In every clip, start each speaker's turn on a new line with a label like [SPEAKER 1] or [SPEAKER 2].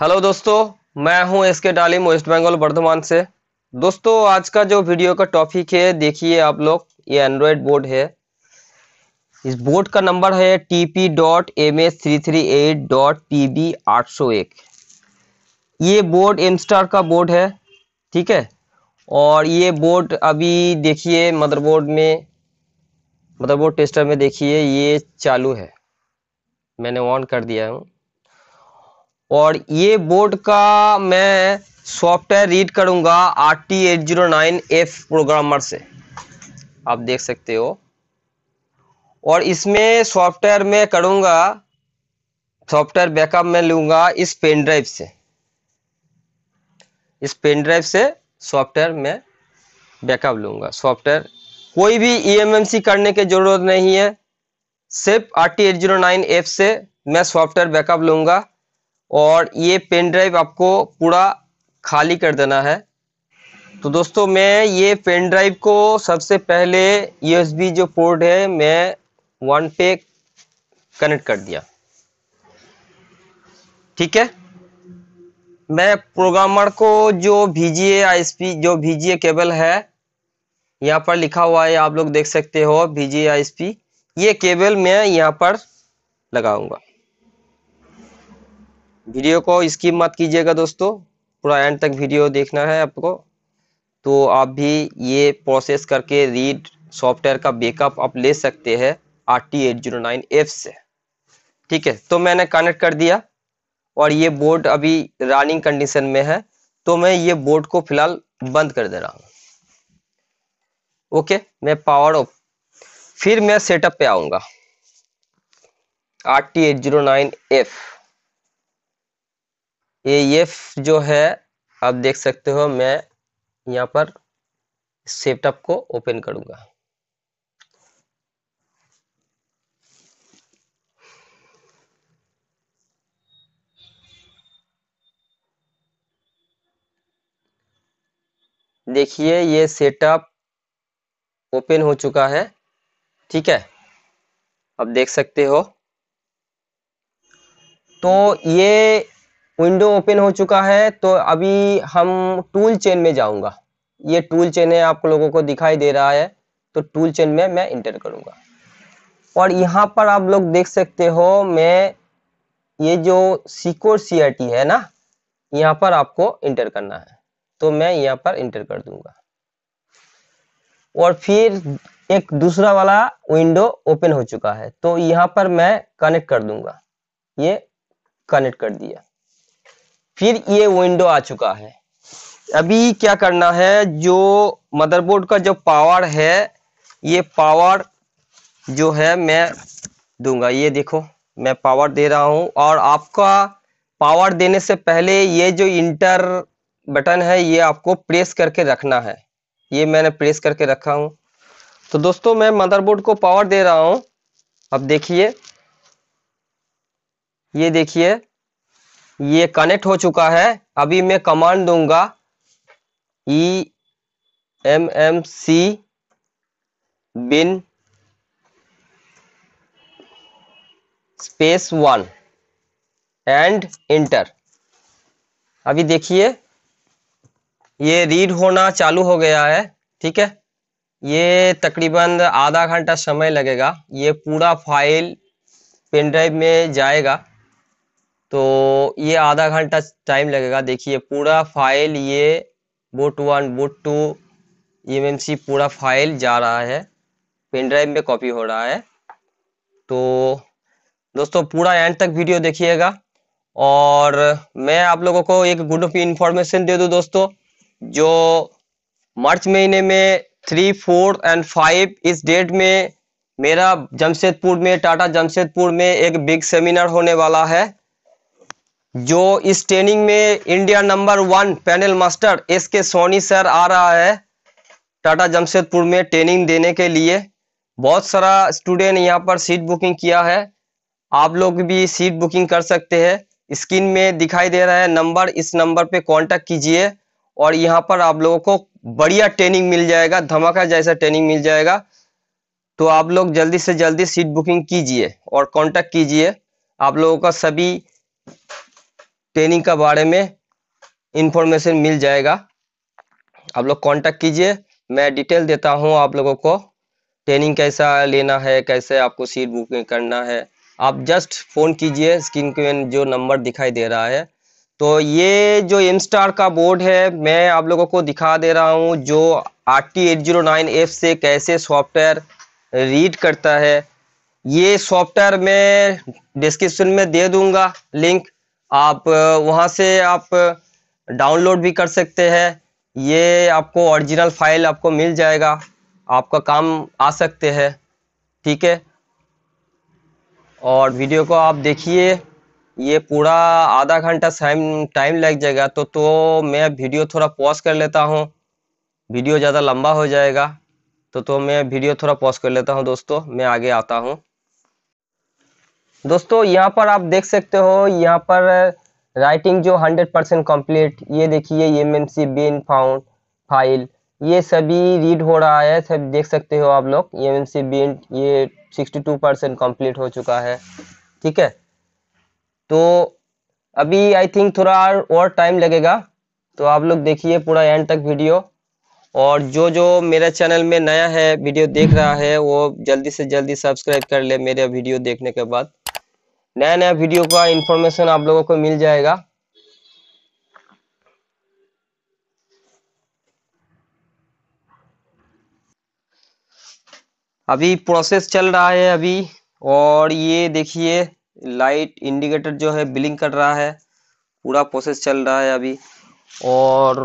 [SPEAKER 1] hello दोस्तों मैं हूं के डालिम वेस्ट बंगाल वर्धमान से दोस्तों आज का जो वीडियो का टॉपिक है देखिए आप लोग ये एंड्रॉयड बोर्ड है इस बोर्ड का नंबर है T P dot M S three three eight dot P B आठ सौ एक ये बोर्ड एम स्टार का बोर्ड है ठीक है और ये बोर्ड अभी देखिए मदरबोर्ड में मदरबोर्ड टेस्टर में देखिए ये चालू है मैंने ऑन कर दिया हूँ और ये बोर्ड का मैं सॉफ्टवेयर रीड करूंगा R T eight zero nine F programmer से आप देख सकते हो और इसमें सॉफ्टवेयर में करूंगा सॉफ्टवेयर बैकअप में लूंगा इस पेन ड्राइव से इस पेन ड्राइव से सॉफ्टवेयर में बैकअप लूंगा सॉफ्टवेयर कोई भी ईएमएमसी e करने की जरूरत नहीं है सिर्फ R T eight zero nine F से मैं सॉफ्टवेयर बैकअप लूंगा और ये पेन ड्राइव आपको पूरा खाली कर देना है तो दोस्तों मैं ये पेन ड्राइव को सबसे पहले यूएसबी जो पोर्ट है मैं वन पे कनेक्ट कर दिया ठीक है मैं प्रोग्रामर को जो भीजिए आईएसपी जो भीजीए केबल है यहाँ पर लिखा हुआ है आप लोग देख सकते हो भीजिए आईएसपी ये केबल मैं यहाँ पर लगाऊंगा वीडियो को स्किप मत कीजिएगा दोस्तों पूरा एंड तक वीडियो देखना है आपको तो आप भी ये प्रोसेस करके रीड सॉफ्टवेयर का बैकअप आप ले सकते हैं R T eight zero nine F से ठीक है तो मैंने कनेक्ट कर दिया और ये बोर्ड अभी रनिंग कंडीशन में है तो मैं ये बोर्ड को फिलहाल बंद कर दे रहा हूँ ओके मैं पावर ऑफ फिर मैं सेटअप पे आऊंगा R T eight zero nine F A F जो है आप देख सकते हो मैं यहाँ पर सेटअप को ओपन करूंगा देखिए ये सेटअप ओपन हो चुका है ठीक है आप देख सकते हो तो ये विंडो ओपन हो चुका है तो अभी हम टूल चेन में जाऊंगा ये टूल चेन है आप लोगों को दिखाई दे रहा है तो टूल चेन में मैं इंटर करूंगा और यहाँ पर आप लोग देख सकते हो मैं ये जो सिकोर सी है ना यहाँ पर आपको इंटर करना है तो मैं यहाँ पर इंटर कर दूंगा और फिर एक दूसरा वाला विंडो ओपन हो चुका है तो यहाँ पर मैं कनेक्ट कर दूंगा ये कनेक्ट कर दिया फिर ये विंडो आ चुका है अभी क्या करना है जो मदरबोर्ड का जो पावर है ये पावर जो है मैं दूंगा ये देखो मैं पावर दे रहा हूँ और आपका पावर देने से पहले ये जो इंटर बटन है ये आपको प्रेस करके रखना है ये मैंने प्रेस करके रखा हूँ तो दोस्तों मैं मदरबोर्ड को पावर दे रहा हूँ अब देखिए ये देखिए ये कनेक्ट हो चुका है अभी मैं कमांड दूंगा E M M C bin space one and enter अभी देखिए ये रीड होना चालू हो गया है ठीक है ये तकरीबन आधा घंटा समय लगेगा ये पूरा फाइल पेन ड्राइव में जाएगा तो ये आधा घंटा टाइम लगेगा देखिए पूरा फाइल ये boot one boot two M पूरा फाइल जा रहा है पेन ड्राइव में कॉपी हो रहा है तो दोस्तों पूरा एंड तक वीडियो देखिएगा और मैं आप लोगों को एक गुड इंफॉर्मेशन दे दूं दोस्तों जो मार्च महीने में थ्री फोर एंड फाइव इस डेट में मेरा जमशेदपुर में टाटा जमशेदपुर में एक बिग सेमिनार होने वाला है जो इस ट्रेनिंग में India number one panel master S K Soni sir आ रहा है टाटा जमशेदपुर में ट्रेनिंग देने के लिए बहुत सारा स्टूडेंट यहाँ पर सीट बुकिंग किया है आप लोग भी सीट बुकिंग कर सकते हैं स्क्रीन में दिखाई दे रहा है नंबर इस नंबर पे कांटेक्ट कीजिए और यहाँ पर आप लोगों को बढ़िया ट्रेनिंग मिल जाएगा धमाका जैसा ट्रेनिंग मिल जाएगा तो आप लोग जल्दी से जल्दी सीट बुकिंग कीजिए और कांटेक्ट कीजिए आप लोगों का सभी ट्रेनिंग का बारे में इंफॉर्मेशन मिल जाएगा आप लोग कांटेक्ट कीजिए मैं डिटेल देता हूँ आप लोगों को ट्रेनिंग कैसा लेना है कैसे आपको सीट बुकिंग करना है आप जस्ट फ़ोन कीजिए स्क्रीन के जो नंबर दिखाई दे रहा है तो ये जो एम स्टार का बोर्ड है मैं आप लोगों को दिखा दे रहा हूँ जो R T eight zero nine F से कैसे सॉफ्टवेयर रीड करता है ये सॉफ्टवेयर मैं डिस्क्रिप्शन में दे दूंगा लिंक आप वहाँ से आप डाउनलोड भी कर सकते हैं ये आपको ओरिजिनल फाइल आपको मिल जाएगा आपका काम आ सकते हैं ठीक है और वीडियो को आप देखिए ये पूरा आधा घंटा टाइम टाइम लग जाएगा तो तो मैं वीडियो थोड़ा पॉज कर लेता हूँ वीडियो ज़्यादा लंबा हो जाएगा तो तो मैं वीडियो थोड़ा पॉज कर लेता हूँ दोस्तों मैं आगे आता हूँ दोस्तों यहाँ पर आप देख सकते हो यहाँ पर राइटिंग जो 100 परसेंट कम्प्लीट ये देखिए M M C bin found file ये सभी रीड हो रहा है सब देख सकते हो आप लोग एम एम सी बिन ये 62 परसेंट कम्प्लीट हो चुका है ठीक है तो अभी आई थिंक थोड़ा और टाइम लगेगा तो आप लोग देखिए पूरा एंड तक वीडियो और जो जो मेरा चैनल में नया है वीडियो देख रहा है वो जल्दी से जल्दी सब्सक्राइब कर ले मेरे वीडियो देखने के बाद नया नया वीडियो का इंफॉर्मेशन आप लोगों को मिल जाएगा अभी प्रोसेस चल रहा है अभी और ये देखिए लाइट इंडिकेटर जो है बिलिंग कर रहा है पूरा प्रोसेस चल रहा है अभी और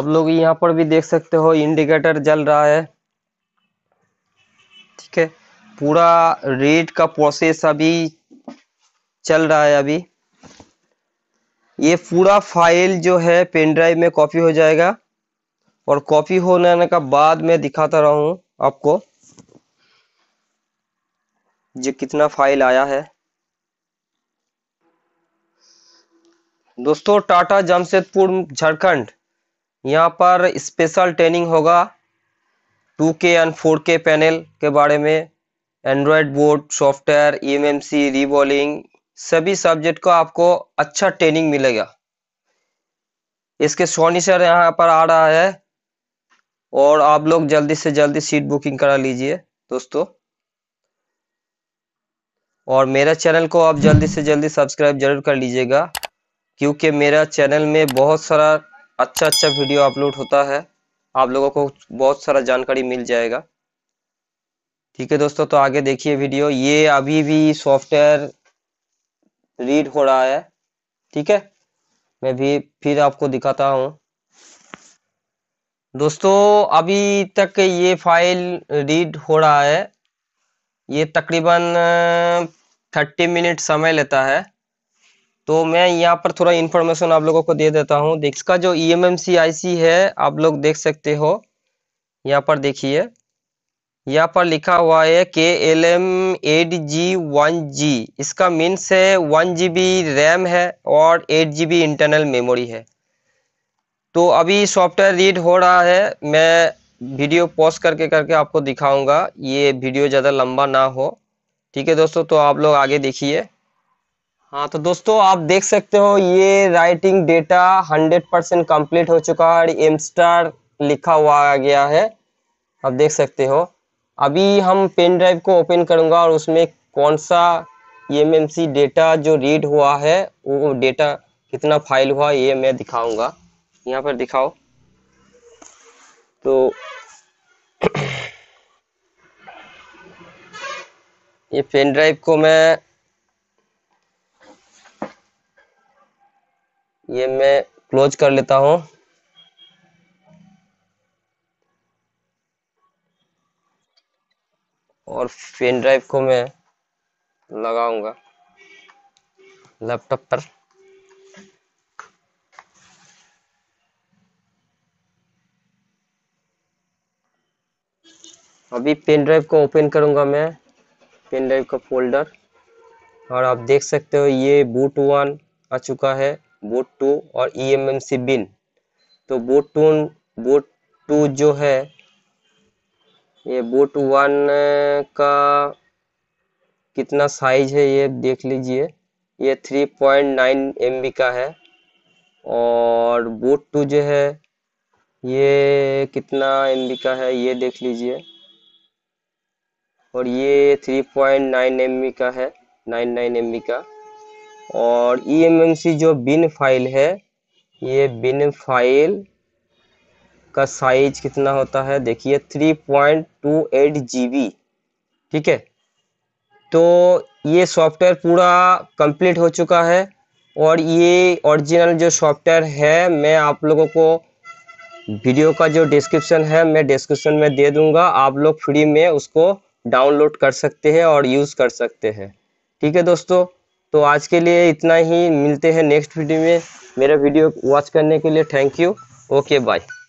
[SPEAKER 1] आप लोग यहाँ पर भी देख सकते हो इंडिकेटर जल रहा है पूरा रेट का प्रोसेस अभी चल रहा है अभी ये पूरा फाइल जो है पेन ड्राइव में कॉपी हो जाएगा और कॉपी होने का बाद मैं दिखाता रहा हूं आपको जो कितना फाइल आया है दोस्तों टाटा जमशेदपुर झारखंड यहाँ पर स्पेशल ट्रेनिंग होगा 2K एंड 4K पैनल के बारे में Android board software eMMC reballing सभी सब्जेक्ट का आपको अच्छा ट्रेनिंग मिलेगा इसके सोनी सर यहाँ पर आ रहा है और आप लोग जल्दी से जल्दी सीट बुकिंग करा लीजिए दोस्तों और मेरा चैनल को आप जल्दी से जल्दी सब्सक्राइब जरूर कर लीजिएगा क्योंकि मेरा चैनल में बहुत सारा अच्छा अच्छा वीडियो अपलोड होता है आप लोगों को बहुत सारा जानकारी मिल जाएगा ठीक है दोस्तों तो आगे देखिए वीडियो ये अभी भी सॉफ्टवेयर रीड हो रहा है ठीक है मैं भी फिर आपको दिखाता हूँ दोस्तों अभी तक ये फाइल रीड हो रहा है ये तकरीबन थर्टी मिनट समय लेता है तो मैं यहाँ पर थोड़ा इन्फॉर्मेशन आप लोगों को दे देता हूँ इसका जो ई एम एम सी आई सी है आप लोग देख सकते हो यहाँ पर देखिए यहाँ पर लिखा हुआ है K L M eight G one G इसका मीन्स है वन जी बी रैम है और eight G B internal memory है तो अभी सॉफ्टवेयर रीड हो रहा है मैं वीडियो पॉज करके करके आपको दिखाऊंगा ये वीडियो ज़्यादा लंबा ना हो ठीक है दोस्तों तो आप लोग आगे देखिए हाँ तो दोस्तों आप देख सकते हो ये writing data hundred percent complete हो चुका है एमस्टार लिखा हुआ आ गया है आप देख सकते हो अभी हम पेन ड्राइव को ओपन करूंगा और उसमें कौन सा ई e डेटा जो रीड हुआ है वो डेटा कितना फाइल हुआ ये मैं दिखाऊंगा यहाँ पर दिखाओ तो ये पेन ड्राइव को मैं ये मैं क्लोज कर लेता हूँ और पेन ड्राइव को मैं लगाऊंगा लैपटॉप पर अभी पेन ड्राइव को ओपन करूंगा मैं पेन ड्राइव का फोल्डर और आप देख सकते हो ये बूट वन आ चुका है बूट टू और ई एम एम सी बिन तो बूट टू बूट टू जो है ये बोट वन का कितना साइज है ये देख लीजिए ये three point nine M B का है और बोट टू जो है ये कितना एम बी का है ये देख लीजिए और ये three point nine M B का है नाइन नाइन एम बी का और ई एम एम सी जो बिन फाइल है ये बिन फाइल का साइज कितना होता है देखिए three point two eight G B ठीक है तो ये सॉफ्टवेयर पूरा कंप्लीट हो चुका है और ये ओरिजिनल जो सॉफ्टवेयर है मैं आप लोगों को वीडियो का जो डिस्क्रिप्शन है मैं डिस्क्रिप्शन में दे दूंगा आप लोग फ्री में उसको डाउनलोड कर सकते हैं और यूज़ कर सकते हैं ठीक है दोस्तों तो आज के लिए इतना ही मिलते हैं नेक्स्ट वीडियो में मेरा वीडियो वॉच करने के लिए थैंक यू ओके बाय